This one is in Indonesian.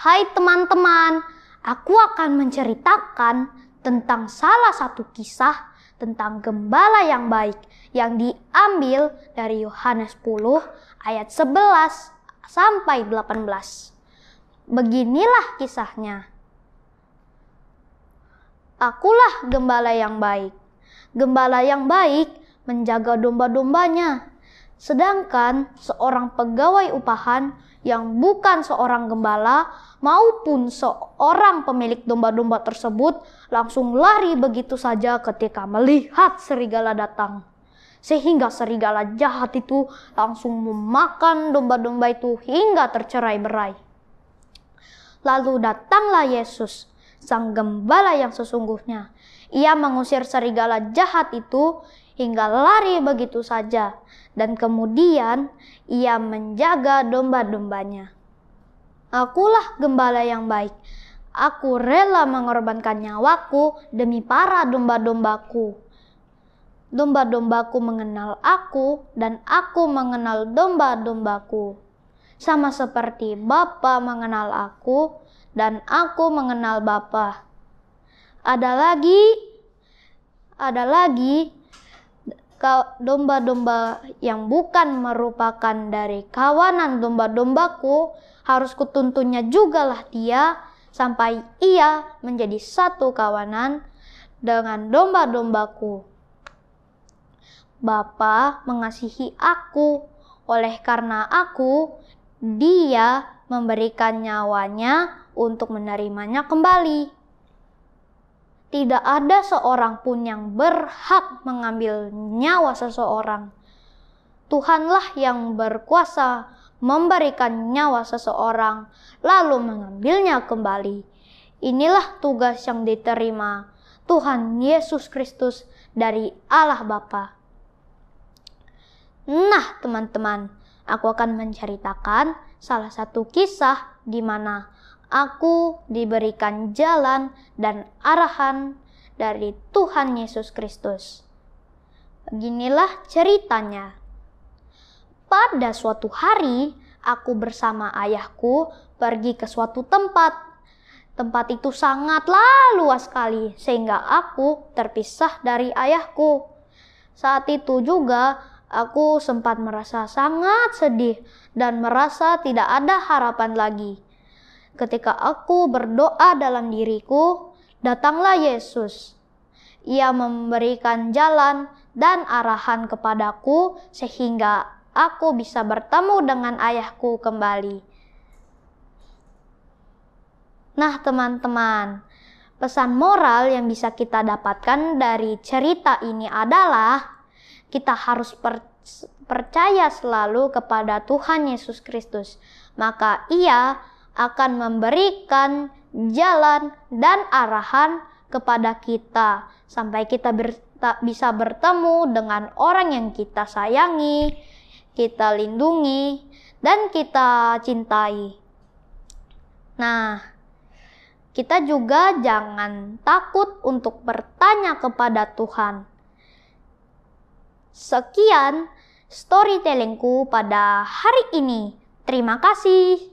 Hai teman-teman, aku akan menceritakan tentang salah satu kisah tentang gembala yang baik yang diambil dari Yohanes 10 ayat 11 sampai 18. Beginilah kisahnya. Akulah gembala yang baik. Gembala yang baik menjaga domba-dombanya Sedangkan seorang pegawai upahan yang bukan seorang gembala maupun seorang pemilik domba-domba tersebut langsung lari begitu saja ketika melihat serigala datang. Sehingga serigala jahat itu langsung memakan domba-domba itu hingga tercerai berai. Lalu datanglah Yesus, sang gembala yang sesungguhnya. Ia mengusir serigala jahat itu hingga lari begitu saja, dan kemudian ia menjaga domba-dombanya. Akulah gembala yang baik. Aku rela mengorbankan nyawaku demi para domba-dombaku. Domba-dombaku mengenal aku, dan aku mengenal domba-dombaku. Sama seperti Bapa mengenal aku, dan aku mengenal Bapa. Ada lagi, ada lagi domba-domba yang bukan merupakan dari kawanan domba-dombaku, harus kutuntunnya juga lah dia sampai ia menjadi satu kawanan dengan domba-dombaku. Bapa mengasihi aku, oleh karena aku, dia memberikan nyawanya untuk menerimanya kembali. Tidak ada seorang pun yang berhak mengambil nyawa seseorang. Tuhanlah yang berkuasa memberikan nyawa seseorang, lalu mengambilnya kembali. Inilah tugas yang diterima Tuhan Yesus Kristus dari Allah Bapa. Nah, teman-teman, aku akan menceritakan salah satu kisah di mana aku diberikan jalan dan arahan dari Tuhan Yesus Kristus. Beginilah ceritanya. Pada suatu hari, aku bersama ayahku pergi ke suatu tempat. Tempat itu sangatlah luas sekali, sehingga aku terpisah dari ayahku. Saat itu juga, aku sempat merasa sangat sedih dan merasa tidak ada harapan lagi Ketika aku berdoa dalam diriku, datanglah Yesus. Ia memberikan jalan dan arahan kepadaku sehingga aku bisa bertemu dengan ayahku kembali. Nah, teman-teman, pesan moral yang bisa kita dapatkan dari cerita ini adalah kita harus percaya selalu kepada Tuhan Yesus Kristus, maka Ia akan memberikan jalan dan arahan kepada kita sampai kita ber, bisa bertemu dengan orang yang kita sayangi, kita lindungi, dan kita cintai. Nah, kita juga jangan takut untuk bertanya kepada Tuhan. Sekian storytellingku pada hari ini. Terima kasih.